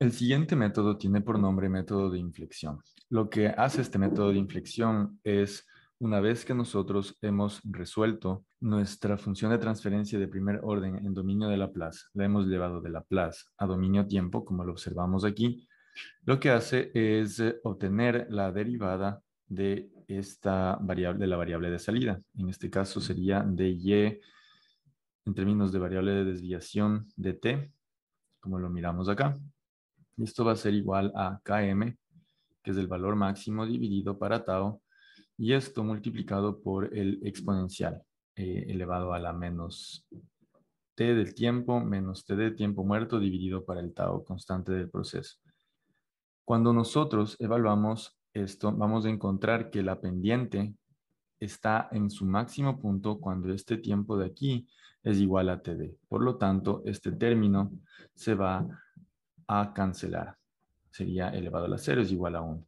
El siguiente método tiene por nombre método de inflexión. Lo que hace este método de inflexión es, una vez que nosotros hemos resuelto nuestra función de transferencia de primer orden en dominio de Laplace, la hemos llevado de Laplace a dominio tiempo, como lo observamos aquí, lo que hace es eh, obtener la derivada de esta variable, de la variable de salida. En este caso sería de y en términos de variable de desviación de t, como lo miramos acá esto va a ser igual a Km, que es el valor máximo dividido para tau, y esto multiplicado por el exponencial eh, elevado a la menos t del tiempo menos t de tiempo muerto dividido para el tau constante del proceso. Cuando nosotros evaluamos esto, vamos a encontrar que la pendiente está en su máximo punto cuando este tiempo de aquí es igual a td. Por lo tanto, este término se va a cancelar. Sería elevado a la 0 es igual a 1.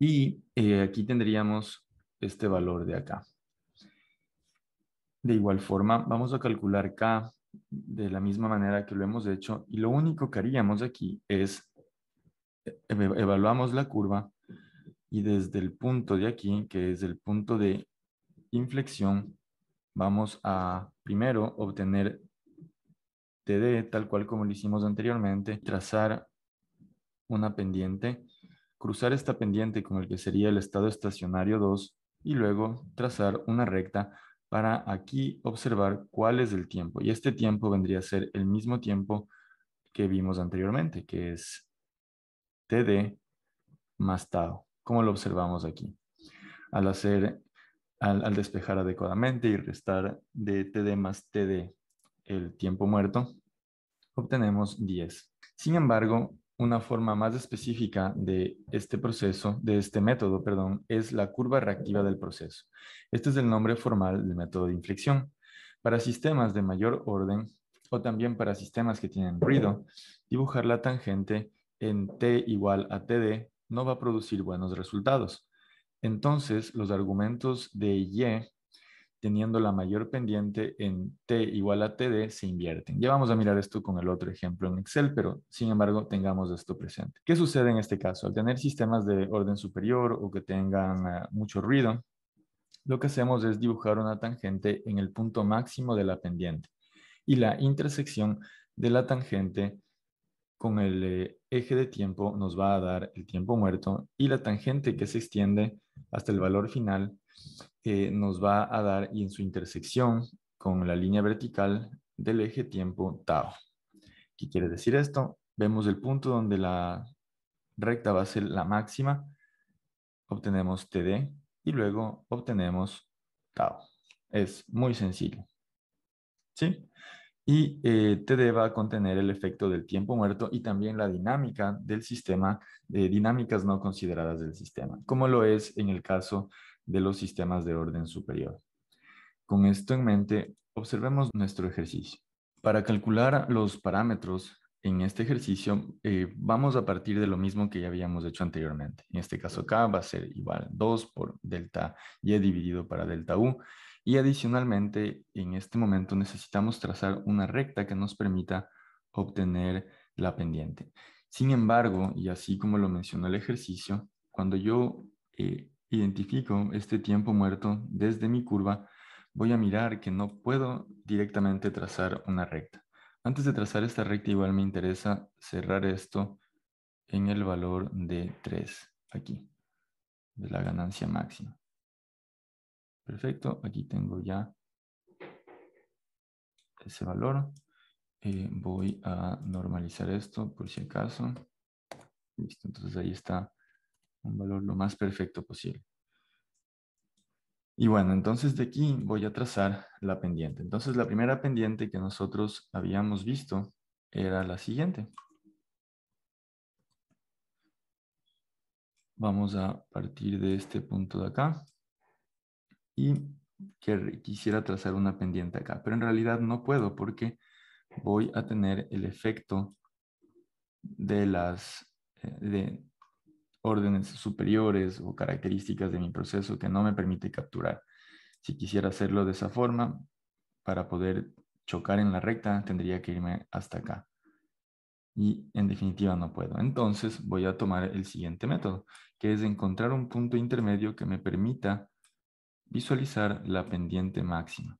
Y eh, aquí tendríamos este valor de acá. De igual forma, vamos a calcular K de la misma manera que lo hemos hecho y lo único que haríamos aquí es eh, evaluamos la curva y desde el punto de aquí, que es el punto de inflexión, vamos a primero obtener TD, tal cual como lo hicimos anteriormente, trazar una pendiente, cruzar esta pendiente con el que sería el estado estacionario 2 y luego trazar una recta para aquí observar cuál es el tiempo. Y este tiempo vendría a ser el mismo tiempo que vimos anteriormente, que es TD más tau, como lo observamos aquí. Al hacer, al, al despejar adecuadamente y restar de TD más TD el tiempo muerto, obtenemos 10. Sin embargo, una forma más específica de este proceso, de este método, perdón, es la curva reactiva del proceso. Este es el nombre formal del método de inflexión. Para sistemas de mayor orden o también para sistemas que tienen ruido, dibujar la tangente en T igual a TD no va a producir buenos resultados. Entonces, los argumentos de Y teniendo la mayor pendiente en T igual a TD se invierten. Ya vamos a mirar esto con el otro ejemplo en Excel, pero sin embargo tengamos esto presente. ¿Qué sucede en este caso? Al tener sistemas de orden superior o que tengan ah, mucho ruido, lo que hacemos es dibujar una tangente en el punto máximo de la pendiente y la intersección de la tangente con el eh, eje de tiempo nos va a dar el tiempo muerto y la tangente que se extiende hasta el valor final nos va a dar y en su intersección con la línea vertical del eje tiempo tau. ¿Qué quiere decir esto? Vemos el punto donde la recta va a ser la máxima, obtenemos TD y luego obtenemos tau. Es muy sencillo. ¿Sí? Y eh, TD va a contener el efecto del tiempo muerto y también la dinámica del sistema, de eh, dinámicas no consideradas del sistema, como lo es en el caso de los sistemas de orden superior. Con esto en mente, observemos nuestro ejercicio. Para calcular los parámetros en este ejercicio, eh, vamos a partir de lo mismo que ya habíamos hecho anteriormente. En este caso k va a ser igual a 2 por delta Y dividido para delta U. Y adicionalmente, en este momento necesitamos trazar una recta que nos permita obtener la pendiente. Sin embargo, y así como lo mencionó el ejercicio, cuando yo eh, identifico este tiempo muerto desde mi curva, voy a mirar que no puedo directamente trazar una recta. Antes de trazar esta recta igual me interesa cerrar esto en el valor de 3, aquí, de la ganancia máxima. Perfecto, aquí tengo ya ese valor. Eh, voy a normalizar esto por si acaso. Listo, entonces ahí está un valor lo más perfecto posible. Y bueno, entonces de aquí voy a trazar la pendiente. Entonces la primera pendiente que nosotros habíamos visto era la siguiente. Vamos a partir de este punto de acá y quisiera trazar una pendiente acá, pero en realidad no puedo porque voy a tener el efecto de las eh, de, órdenes superiores o características de mi proceso que no me permite capturar. Si quisiera hacerlo de esa forma, para poder chocar en la recta, tendría que irme hasta acá. Y en definitiva no puedo. Entonces voy a tomar el siguiente método, que es encontrar un punto intermedio que me permita visualizar la pendiente máxima.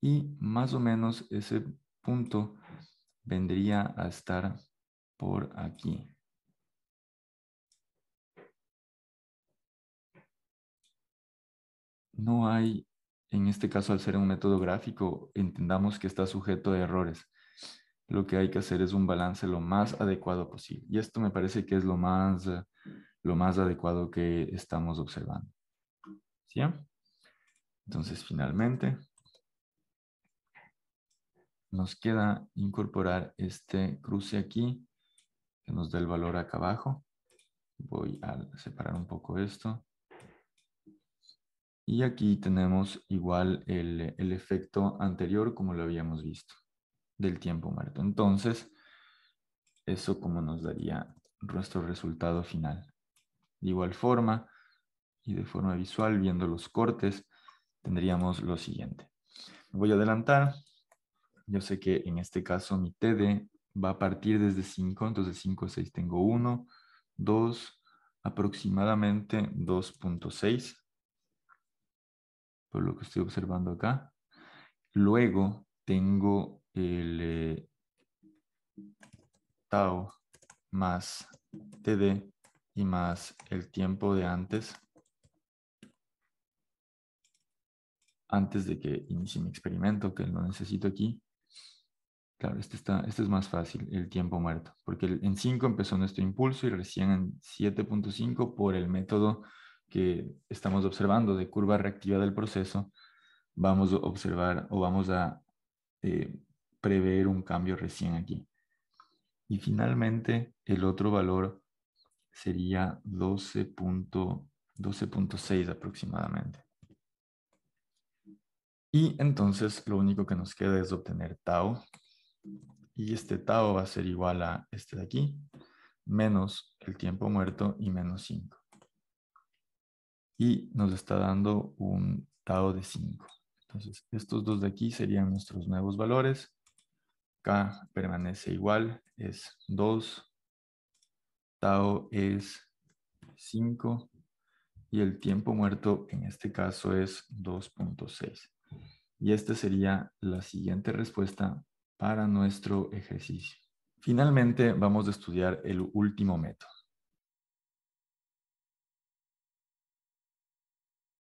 Y más o menos ese punto vendría a estar por aquí. no hay, en este caso al ser un método gráfico, entendamos que está sujeto a errores. Lo que hay que hacer es un balance lo más adecuado posible. Y esto me parece que es lo más, adecuado que estamos observando. ¿Sí? Entonces, finalmente, nos queda incorporar este cruce aquí, que nos da el valor acá abajo. Voy a separar un poco esto. Y aquí tenemos igual el, efecto anterior como lo habíamos visto del tiempo muerto. Entonces, eso como nos daría nuestro resultado final. De igual forma y de forma visual, viendo los cortes, tendríamos lo siguiente. voy a adelantar. Yo sé que en este caso mi TD va a partir desde 5, entonces 5, 6 tengo 1, 2, aproximadamente 2.6 lo que estoy observando acá. Luego tengo el eh, tau más td y más el tiempo de antes, antes de que inicie mi experimento, que lo necesito aquí. Claro, este, este es más fácil, el tiempo muerto, porque en 5 empezó nuestro impulso y recién en 7.5 por el método que estamos observando de curva reactiva del proceso, vamos a observar o vamos a eh, prever un cambio recién aquí. Y finalmente, el otro valor sería 12.6 aproximadamente. Y entonces lo único que nos queda es obtener tau. Y este tau va a ser igual a este de aquí, menos el tiempo muerto y menos 5 y nos está dando un tau de 5. Entonces, estos dos de aquí serían nuestros nuevos valores. K permanece igual, es 2, tau es 5 y el tiempo muerto en este caso es 2.6. Y esta sería la siguiente respuesta para nuestro ejercicio. Finalmente, vamos a estudiar el último método.